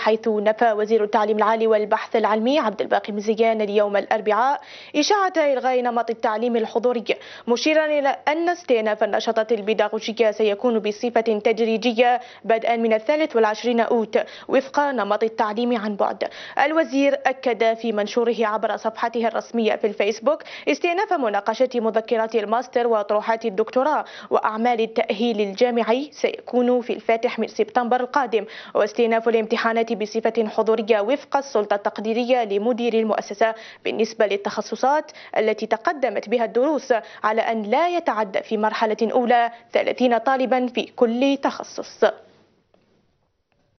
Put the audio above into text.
حيث نفى وزير التعليم العالي والبحث العلمي عبد الباقي مزيان اليوم الأربعاء إشاعة إلغاء نمط التعليم الحضوري مشيرا إلى أن استئناف النشاطات البيداغوجية سيكون بصفة تدريجية بدءا من الثالث والعشرين أوت وفق نمط التعليم عن بعد الوزير أكد في منشوره عبر صفحته الرسمية في الفيسبوك استئناف مناقشة مذكرات الماستر وطروحات الدكتوراه وأعمال التأهيل الجامعي سيكون في الفاتح من سبتمبر القادم واستئناف الامتحانات بصفة حضورية وفق السلطة التقديرية لمدير المؤسسة بالنسبة للتخصصات التي تقدمت بها الدروس على أن لا يتعدى في مرحلة أولى 30 طالبا في كل تخصص